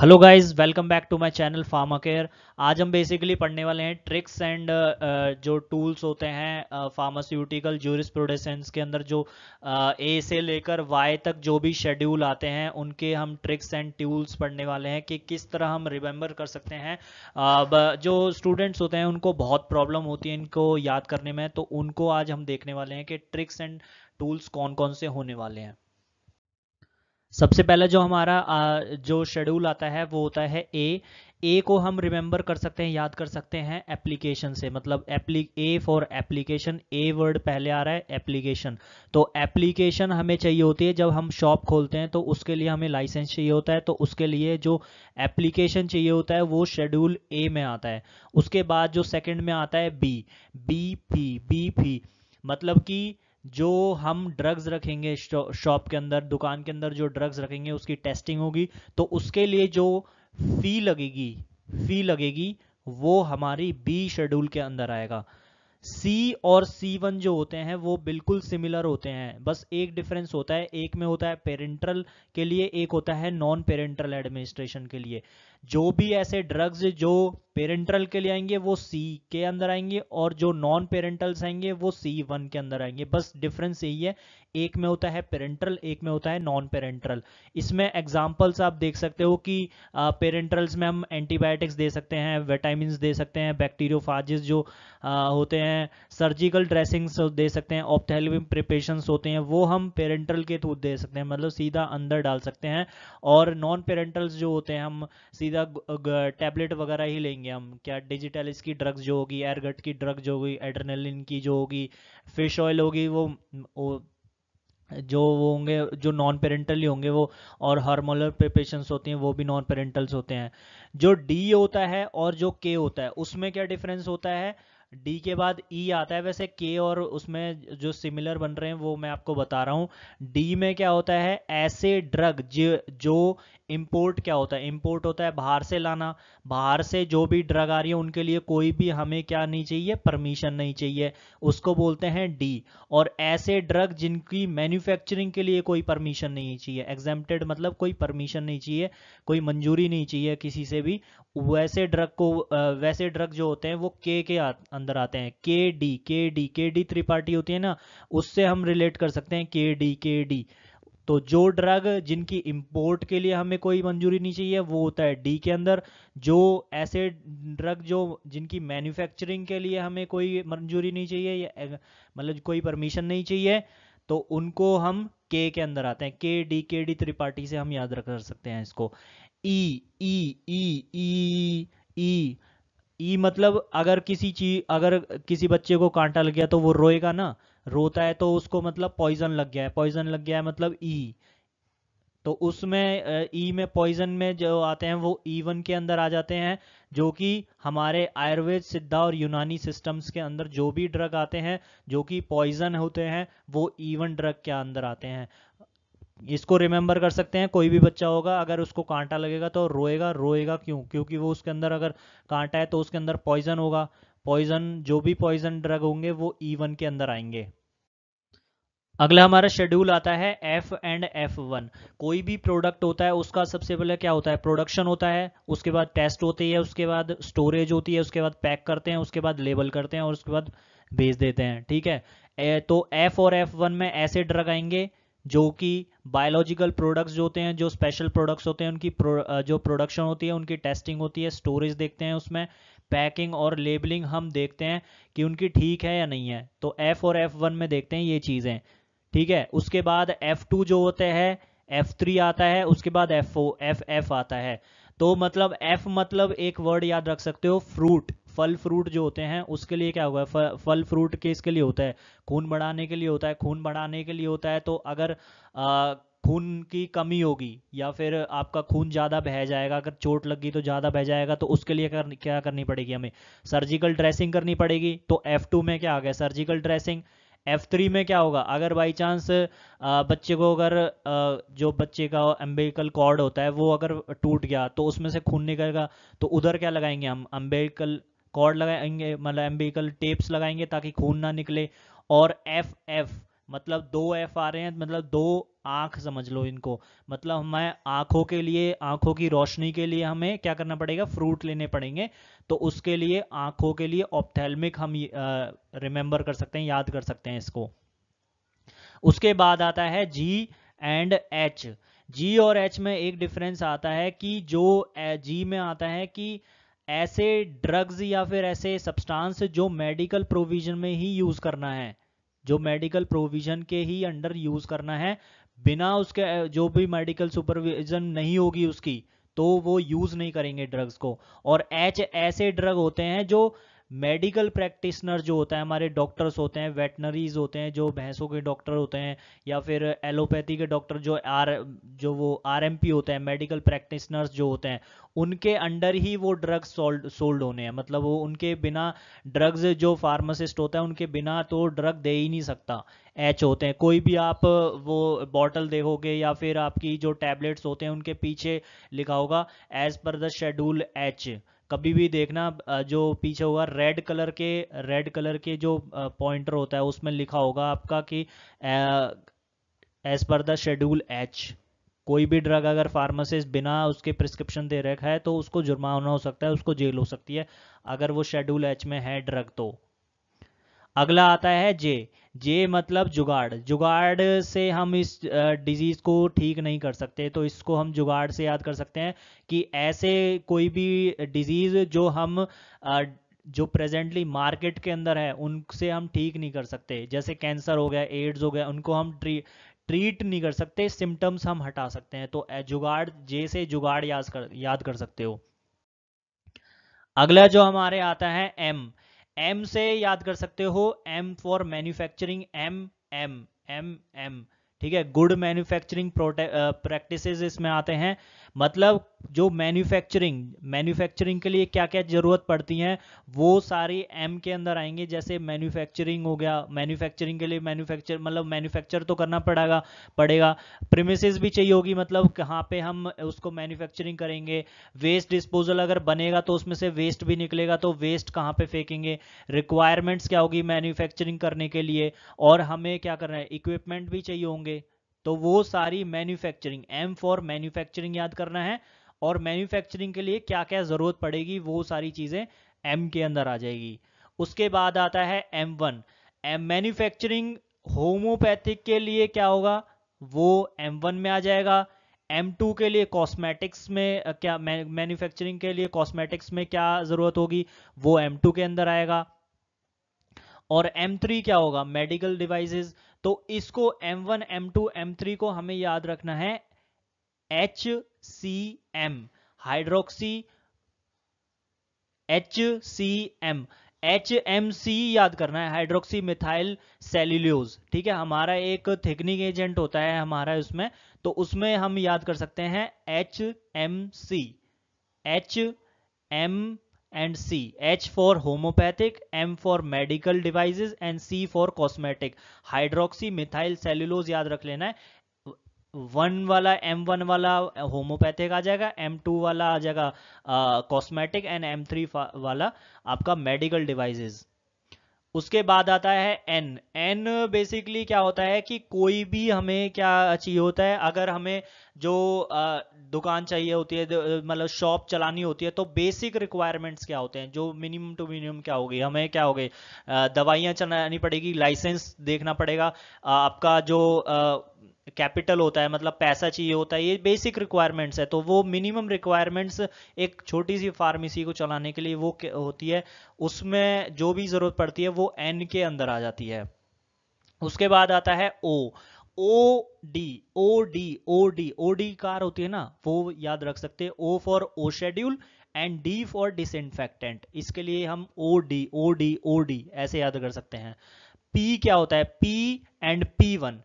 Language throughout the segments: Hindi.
Hello guys welcome back to my channel pharma care आज हम बेसिकली पढ़ने वाले हैं ट्रिक्स एंड uh, जो टूल्स होते हैं फार्मास्यूटिकल uh, जूरिस्प्रोडेसेंस के अंदर जो ए uh, से लेकर वाई तक जो भी शेड्यूल आते हैं उनके हम ट्रिक्स एंड टूल्स पढ़ने वाले हैं कि किस तरह हम रिमेंबर कर सकते हैं जो स्टूडेंट्स होते हैं उनको बहुत प्रॉब्लम होती है इनको याद करने में तो उनको आज हम देखने वाले हैं कि ट्रिक्स एंड टूल्स कौन कौन से होने वाले हैं सबसे पहला जो हमारा जो शेड्यूल आता है वो होता है ए ए को हम रिमेंबर कर सकते हैं याद कर सकते हैं एप्लीकेशन से मतलब apply A for application A word पहले आ रहा है एप्लीकेशन तो एप्लीकेशन हमें चाहिए होती है जब हम शॉप खोलते हैं तो उसके लिए हमें लाइसेंस चाहिए होता है तो उसके लिए जो एप्लीकेशन चाहिए होता है वो शेड्यूल ए में आता है उसके बाद जो सेकेंड में आता है B B P B P मतलब कि जो हम ड्रग्स रखेंगे शॉप के अंदर दुकान के अंदर जो ड्रग्स रखेंगे उसकी टेस्टिंग होगी तो उसके लिए जो फी लगेगी फी लगेगी वो हमारी बी शेड्यूल के अंदर आएगा सी और सी वन जो होते हैं वो बिल्कुल सिमिलर होते हैं बस एक डिफरेंस होता है एक में होता है पेरेंटल के लिए एक होता है नॉन पेरेंटल एडमिनिस्ट्रेशन के लिए जो भी ऐसे ड्रग्स जो पेरेंटल के लिए आएंगे वो सी के अंदर आएंगे और जो नॉन पेरेंटल्स आएंगे वो सी वन के अंदर आएंगे बस डिफरेंस यही है एक में होता है पेरेंटल एक में होता है नॉन पेरेंटल इसमें एग्जाम्पल्स आप देख सकते हो कि पेरेंटल्स में हम एंटीबायोटिक्स दे सकते हैं विटामिन दे सकते हैं बैक्टीरियो जो आ, होते हैं सर्जिकल ड्रेसिंग्स दे सकते हैं ऑप्थेल प्रिपेशन होते हैं वो हम पेरेंटल के थ्रू दे सकते हैं मतलब सीधा अंदर डाल सकते हैं और नॉन पेरेंटल्स जो होते हैं हम सीधा टैबलेट वगैरह ही लेंगे करेंगे हम क्या डिजिटल इसकी ड्रग्स जो होगी एयरगट की ड्रग जो होगी एड्रेनलिन की जो होगी फिश ऑयल होगी वो, वो जो वो होंगे जो नॉन पेरेंटल ही होंगे वो और हार्मोनल प्रिपरेशंस होती हैं वो भी नॉन पेरेंटल्स होते हैं जो डी होता है और जो के होता है उसमें क्या डिफरेंस होता है डी के बाद ई e आता है वैसे के और उसमें जो सिमिलर बन रहे हैं वो मैं आपको बता रहा हूँ डी में क्या होता है ऐसे ड्रग जो इम्पोर्ट क्या होता है इम्पोर्ट होता है बाहर से लाना बाहर से जो भी ड्रग आ रही है उनके लिए कोई भी हमें क्या नहीं चाहिए परमिशन नहीं चाहिए उसको बोलते हैं डी और ऐसे ड्रग जिनकी मैन्युफैक्चरिंग के लिए कोई परमिशन नहीं चाहिए एग्जाम्प्टेड मतलब कोई परमिशन नहीं चाहिए कोई मंजूरी नहीं चाहिए किसी से भी वैसे ड्रग को वैसे ड्रग जो होते हैं वो के के अंदर आते हैं के डी के डी के डी थ्री पार्टी होती है ना उससे हम रिलेट कर सकते हैं के डी के डी तो जो ड्रग जिनकी इंपोर्ट के लिए हमें कोई मंजूरी नहीं चाहिए वो होता है डी के अंदर जो ऐसे ड्रग जो जिनकी मैन्युफैक्चरिंग के लिए हमें कोई मंजूरी नहीं चाहिए या मतलब कोई परमिशन नहीं चाहिए तो उनको हम के के अंदर आते हैं के डी के डी त्रिपाठी से हम याद रख सकते हैं इसको ई ई ई ई ई ई मतलब अगर किसी चीज अगर किसी बच्चे को कांटा लग गया तो वो रोएगा ना रोता है तो उसको मतलब पॉइजन लग गया है पॉइजन लग गया है मतलब ई e। तो उसमें ई e में पॉइजन में जो आते हैं वो ई e वन के अंदर आ जाते हैं जो कि हमारे आयुर्वेद सिद्धा और यूनानी सिस्टम्स के अंदर जो भी ड्रग आते हैं जो कि पॉइजन होते हैं वो ई वन ड्रग के अंदर आते हैं इसको रिमेंबर कर सकते हैं कोई भी बच्चा होगा अगर उसको कांटा लगेगा तो रोएगा रोएगा क्यों क्योंकि वो उसके अंदर अगर कांटा है तो उसके अंदर पॉइजन होगा पॉइजन जो भी पॉइजन ड्रग होंगे वो ई e वन के अंदर आएंगे अगला हमारा शेड्यूल आता है एफ एंड एफ वन कोई भी प्रोडक्ट होता है उसका सबसे पहले क्या होता है प्रोडक्शन होता है उसके बाद टेस्ट होती है उसके बाद स्टोरेज होती है उसके बाद पैक करते हैं उसके बाद लेबल करते हैं और उसके बाद भेज देते हैं ठीक है तो एफ और एफ वन में ऐसे ड्रग आएंगे जो कि बायोलॉजिकल प्रोडक्ट्स जो होते हैं जो स्पेशल प्रोडक्ट्स होते हैं उनकी प्रो, जो प्रोडक्शन होती है उनकी टेस्टिंग होती है स्टोरेज देखते हैं उसमें पैकिंग और लेबलिंग हम देखते हैं कि उनकी ठीक है या नहीं है तो एफ और एफ वन में देखते हैं ये चीज़ें ठीक है उसके बाद F2 जो होते हैं F3 आता है उसके बाद F4 FF आता है तो मतलब F मतलब एक वर्ड याद रख सकते हो फ्रूट फल फ्रूट जो होते हैं उसके लिए क्या होगा फल फ्रूट के इसके लिए होता है खून बढ़ाने के लिए होता है खून बढ़ाने के लिए होता है तो अगर खून की कमी होगी या फिर आपका खून ज़्यादा बह जाएगा अगर चोट लगी तो ज़्यादा बह जाएगा तो उसके लिए कर, क्या करनी पड़ेगी हमें सर्जिकल ड्रेसिंग करनी पड़ेगी तो एफ में क्या आ गया सर्जिकल ड्रेसिंग एफ थ्री में क्या होगा अगर बाई चांस बच्चे को अगर जो बच्चे का अम्बेकल कॉर्ड होता है वो अगर टूट गया तो उसमें से खून निकलेगा तो उधर क्या लगाएंगे हम अम्बेकल कॉर्ड लगाएंगे मतलब अम्बेकल टेप्स लगाएंगे ताकि खून ना निकले और एफ एफ मतलब दो एफ आ रहे हैं मतलब दो आंख समझ लो इनको मतलब हमें आंखों के लिए आंखों की रोशनी के लिए हमें क्या करना पड़ेगा फ्रूट लेने पड़ेंगे तो उसके लिए आंखों के लिए ऑप्थेलमिक हम रिमेंबर कर सकते हैं याद कर सकते हैं इसको उसके बाद आता है जी एंड एच जी और एच में एक डिफरेंस आता है कि जो जी में आता है कि ऐसे ड्रग्स या फिर ऐसे सब्सटेंस जो मेडिकल प्रोविजन में ही यूज करना है जो मेडिकल प्रोविजन के ही अंडर यूज करना है बिना उसके जो भी मेडिकल सुपरविजन नहीं होगी उसकी तो वो यूज़ नहीं करेंगे ड्रग्स को और एच ऐसे ड्रग होते हैं जो मेडिकल प्रैक्टिशनर जो होता है हमारे डॉक्टर्स होते हैं वेटनरीज होते हैं जो भैंसों के डॉक्टर होते हैं या फिर एलोपैथी के डॉक्टर जो आर जो वो आर होते हैं मेडिकल प्रैक्टिशनर्स जो होते हैं उनके अंडर ही वो ड्रग्स सोल्ड सोल्ड होने हैं मतलब वो उनके बिना ड्रग्स जो फार्मासिस्ट होता है उनके बिना तो ड्रग दे ही नहीं सकता एच होते हैं कोई भी आप वो बॉटल देखोगे या फिर आपकी जो टैबलेट्स होते हैं उनके पीछे लिखा होगा as per the schedule H कभी भी देखना जो पीछे होगा रेड कलर के रेड कलर के जो पॉइंटर होता है उसमें लिखा होगा आपका कि as per the schedule H कोई भी ड्रग अगर फार्मासिस्ट बिना उसके प्रिस्क्रिप्शन दे रखा है तो उसको जुर्माना हो सकता है उसको जेल हो सकती है अगर वो शेड्यूल एच में है ड्रग तो अगला आता है जे ये मतलब जुगाड़ जुगाड़ से हम इस डिजीज़ को ठीक नहीं कर सकते तो इसको हम जुगाड़ से याद कर सकते हैं कि ऐसे कोई भी डिजीज़ जो हम जो प्रेजेंटली मार्केट के अंदर है उनसे हम ठीक नहीं कर सकते जैसे कैंसर हो गया एड्स हो गया उनको हम ट्री ट्रीट नहीं कर सकते सिम्टम्स हम हटा सकते हैं तो जुगाड़ जे से जुगाड़ याद कर याद कर सकते हो अगला जो हमारे आता है एम एम से याद कर सकते हो M for manufacturing M M M M ठीक है गुड मैन्युफैक्चरिंग प्रैक्टिसेस इसमें आते हैं मतलब जो मैन्युफैक्चरिंग मैन्युफैक्चरिंग के लिए क्या क्या ज़रूरत पड़ती है वो सारी एम के अंदर आएंगे जैसे मैन्युफैक्चरिंग हो गया मैन्युफैक्चरिंग के लिए मैन्युफैक्चर मतलब मैन्युफैक्चर तो करना पड़ेगा पड़ेगा प्रीमिसेस भी चाहिए होगी मतलब कहाँ पे हम उसको मैन्युफैक्चरिंग करेंगे वेस्ट डिस्पोजल अगर बनेगा तो उसमें से वेस्ट भी निकलेगा तो वेस्ट कहाँ पे फेंकेंगे रिक्वायरमेंट्स क्या होगी मैन्युफैक्चरिंग करने के लिए और हमें क्या करना है इक्विपमेंट भी चाहिए होंगे तो वो सारी मैन्युफैक्चरिंग एम फॉर मैन्युफैक्चरिंग याद करना है और मैन्युफैक्चरिंग के लिए क्या क्या ज़रूरत पड़ेगी वो सारी चीज़ें एम के अंदर आ जाएगी उसके बाद आता है M one M manufacturing homeopathic के लिए क्या होगा वो एम वन में आ जाएगा एम टू के लिए कॉस्मेटिक्स में क्या मैन्युफैक्चरिंग के लिए कॉस्मेटिक्स में क्या ज़रूरत होगी वो एम टू के अंदर आएगा और एम थ्री क्या होगा मेडिकल डिवाइसेस तो इसको M1, M2, M3 को हमें याद रखना है H C M hydroxy H C M H M C याद करना है हाइड्रोक्सी मिथाइल सेल्यूलोज ठीक है हमारा एक थिकनिंग एजेंट होता है हमारा उसमें तो उसमें हम याद कर सकते हैं H M C H M and C H for homeopathic M for medical devices and C for cosmetic hydroxy methyl cellulose याद रख लेना है वन वाला एम वन वाला होम्योपैथिक आ जाएगा एम टू वाला आ जाएगा कॉस्मेटिक एंड एम थ्री वाला आपका मेडिकल डिवाइसेस उसके बाद आता है एन एन बेसिकली क्या होता है कि कोई भी हमें क्या चाहिए होता है अगर हमें जो दुकान चाहिए होती है मतलब शॉप चलानी होती है तो बेसिक रिक्वायरमेंट्स क्या होते हैं जो मिनिमम टू मिनिमम क्या होगी हमें क्या हो गई दवाइयाँ चलानी पड़ेगी लाइसेंस देखना पड़ेगा आपका जो कैपिटल होता है मतलब पैसा चाहिए होता है ये बेसिक रिक्वायरमेंट्स है तो वो मिनिमम रिक्वायरमेंट्स एक छोटी सी फार्मेसी को चलाने के लिए वो होती है उसमें जो भी ज़रूरत पड़ती है वो एन के अंदर आ जाती है उसके बाद आता है O O D O D O D O D car होती है ना वो याद रख सकते हैं O for O schedule and D for disinfectant इसके लिए हम O D O D O D ऐसे याद कर सकते हैं पी क्या होता है P and P one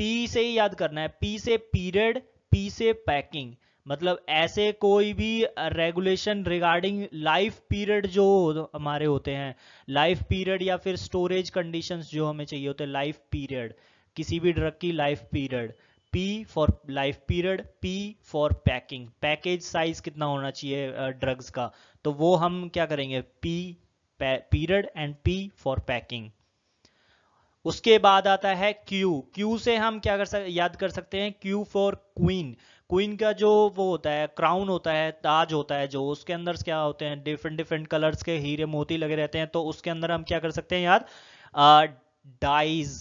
P से ही याद करना है पी से पीरियड पी से पैकिंग मतलब ऐसे कोई भी रेगुलेशन रिगार्डिंग लाइफ पीरियड जो हमारे होते हैं लाइफ पीरियड या फिर स्टोरेज कंडीशंस जो हमें चाहिए होते हैं लाइफ पीरियड किसी भी ड्रग की life period P for life period P for packing package size कितना होना चाहिए ड्रग्स का तो वो हम क्या करेंगे P period and P for packing उसके बाद आता है Q Q से हम क्या कर सकते याद कर सकते हैं Q फॉर क्वीन क्वीन का जो वो होता है क्राउन होता है ताज होता है जो उसके अंदर क्या होते हैं डिफरेंट डिफरेंट कलर्स के हीरे मोती लगे रहते हैं तो उसके अंदर हम क्या कर सकते हैं याद डाइज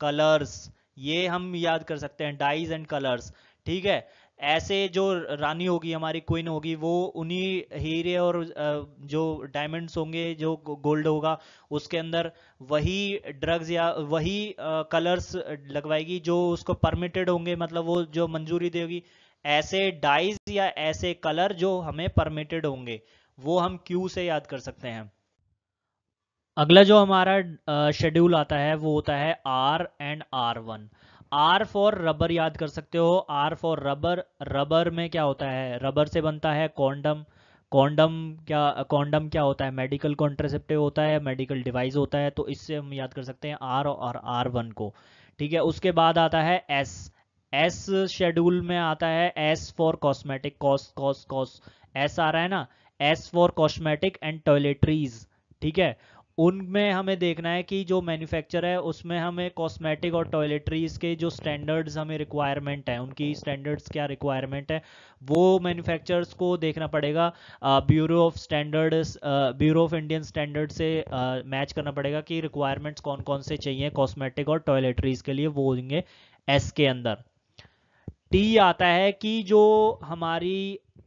कलर्स ये हम याद कर सकते हैं डाइज एंड कलर्स ठीक है ऐसे जो रानी होगी हमारी क्वीन होगी वो उन्हीं हीरे और जो डायमंड्स होंगे जो गोल्ड होगा उसके अंदर वही ड्रग्स या वही कलर्स लगवाएगी जो उसको परमिटेड होंगे मतलब वो जो मंजूरी देगी ऐसे डाइज या ऐसे कलर जो हमें परमिटेड होंगे वो हम क्यू से याद कर सकते हैं अगला जो हमारा शेड्यूल आता है वो होता है R and R one R for rubber याद कर सकते हो आर फॉर रबर रबर में क्या होता है रबर से बनता है कॉन्डम कॉन्डम क्या कॉन्डम क्या होता है मेडिकल कॉन्ट्रेसेप्टिव होता है मेडिकल डिवाइस होता है तो इससे हम याद कर सकते हैं आर और आर वन को ठीक है उसके बाद आता है एस एस शेड्यूल में आता है S for cosmetic cos cos cos S आ रहा है ना S for cosmetic and toiletries ठीक है उनमें हमें देखना है कि जो मैन्युफैक्चर है उसमें हमें कॉस्मेटिक और टॉयलेटरीज के जो स्टैंडर्ड्स हमें रिक्वायरमेंट है उनकी स्टैंडर्ड्स क्या रिक्वायरमेंट है वो मैन्युफैक्चरर्स को देखना पड़ेगा bureau of standards bureau of Indian standard से मैच करना पड़ेगा कि रिक्वायरमेंट्स कौन कौन से चाहिए कॉस्मेटिक और टॉयलेटरीज के लिए वो होंगे एस के अंदर टी आता है कि जो हमारी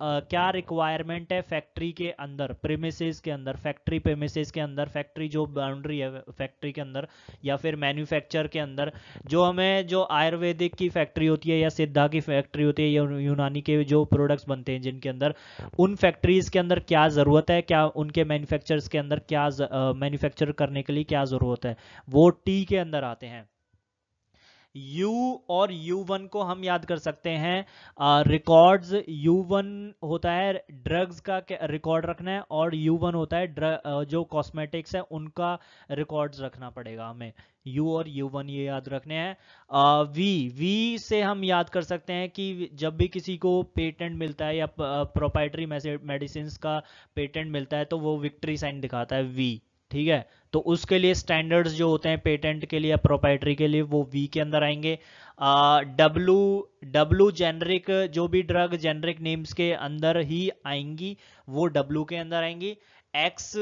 क्या रिक्वायरमेंट है फैक्ट्री के अंदर प्रेमिसेस के अंदर फैक्ट्री प्रेमिसेस के अंदर फैक्ट्री जो बाउंड्री है फैक्ट्री के अंदर या फिर मैन्युफैक्चर के अंदर जो हमें जो आयुर्वेदिक की फैक्ट्री होती है या सिद्धा की फैक्ट्री होती है या यूनानी के जो प्रोडक्ट्स बनते हैं जिनके अंदर उन फैक्ट्रीज के अंदर क्या ज़रूरत है क्या उनके मैन्युफैक्चर के अंदर क्या मैन्युफैक्चर करने के लिए क्या ज़रूरत है वो टी के अंदर आते हैं U और U1 को हम याद कर सकते हैं रिकॉर्ड्स uh, U1 होता है ड्रग्स का रिकॉर्ड रखना है और U1 होता है जो कॉस्मेटिक्स है उनका रिकॉर्ड्स रखना पड़ेगा हमें U और U1 ये याद रखने हैं uh, V V से हम याद कर सकते हैं कि जब भी किसी को पेटेंट मिलता है या प्रोपाइटरी मेडिसिन का पेटेंट मिलता है तो वो विक्ट्री साइन दिखाता है वी ठीक है तो उसके लिए स्टैंडर्ड्स जो होते हैं पेटेंट के लिए प्रोपाइटरी के लिए वो वी के अंदर आएंगे डब्लू डब्लू जेनरिक जो भी ड्रग जेनरिक नेम्स के अंदर ही आएंगी वो डब्लू के अंदर आएंगी एक्स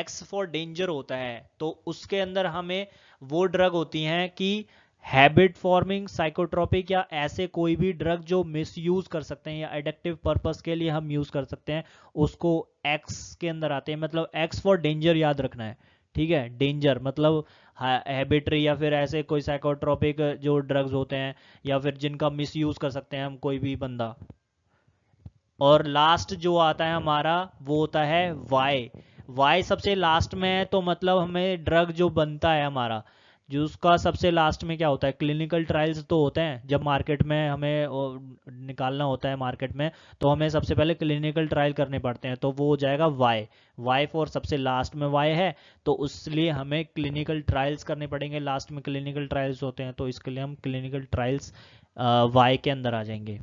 एक्स फॉर डेंजर होता है तो उसके अंदर हमें वो ड्रग होती हैं कि हैबिट फॉर्मिंग साइकोट्रॉपिक या ऐसे कोई भी ड्रग जो मिस यूज कर सकते हैं या एडक्टिव पर्पज के लिए हम यूज कर सकते हैं उसको एक्स के अंदर आते हैं मतलब एक्स फॉर डेंजर याद रखना है ठीक है डेंजर मतलब हैबिटरी या फिर ऐसे कोई साइकोट्रॉपिक जो ड्रग्स होते हैं या फिर जिनका मिसयूज़ कर सकते हैं हम कोई भी बंदा और लास्ट जो आता है हमारा वो होता है वाई वाई सबसे लास्ट में है तो मतलब हमें ड्रग जो बनता है हमारा जो उसका सबसे लास्ट में क्या होता है क्लिनिकल ट्रायल्स तो होते हैं जब मार्केट में हमें निकालना होता है मार्केट में तो हमें सबसे पहले क्लिनिकल ट्रायल करने पड़ते हैं तो वो हो जाएगा वाई वाई फॉर सबसे लास्ट में वाई है तो लिए हमें क्लिनिकल ट्रायल्स करने पड़ेंगे लास्ट में क्लिनिकल ट्रायल्स होते हैं तो इसके लिए हम क्लिनिकल ट्रायल्स वाई के अंदर आ जाएंगे